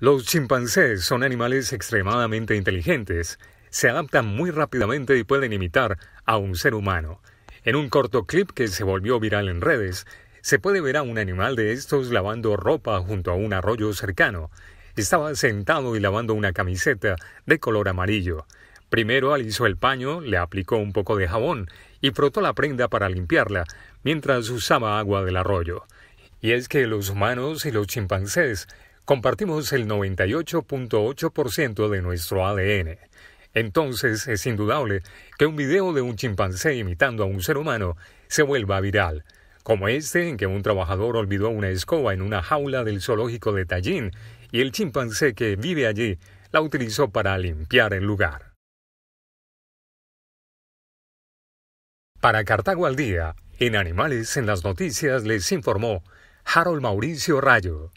Los chimpancés son animales extremadamente inteligentes, se adaptan muy rápidamente y pueden imitar a un ser humano. En un corto clip que se volvió viral en redes, se puede ver a un animal de estos lavando ropa junto a un arroyo cercano. Estaba sentado y lavando una camiseta de color amarillo. Primero alisó el paño, le aplicó un poco de jabón y frotó la prenda para limpiarla mientras usaba agua del arroyo. Y es que los humanos y los chimpancés Compartimos el 98.8% de nuestro ADN. Entonces es indudable que un video de un chimpancé imitando a un ser humano se vuelva viral, como este en que un trabajador olvidó una escoba en una jaula del zoológico de Tallinn y el chimpancé que vive allí la utilizó para limpiar el lugar. Para Cartago al Día, en Animales en las Noticias les informó Harold Mauricio Rayo.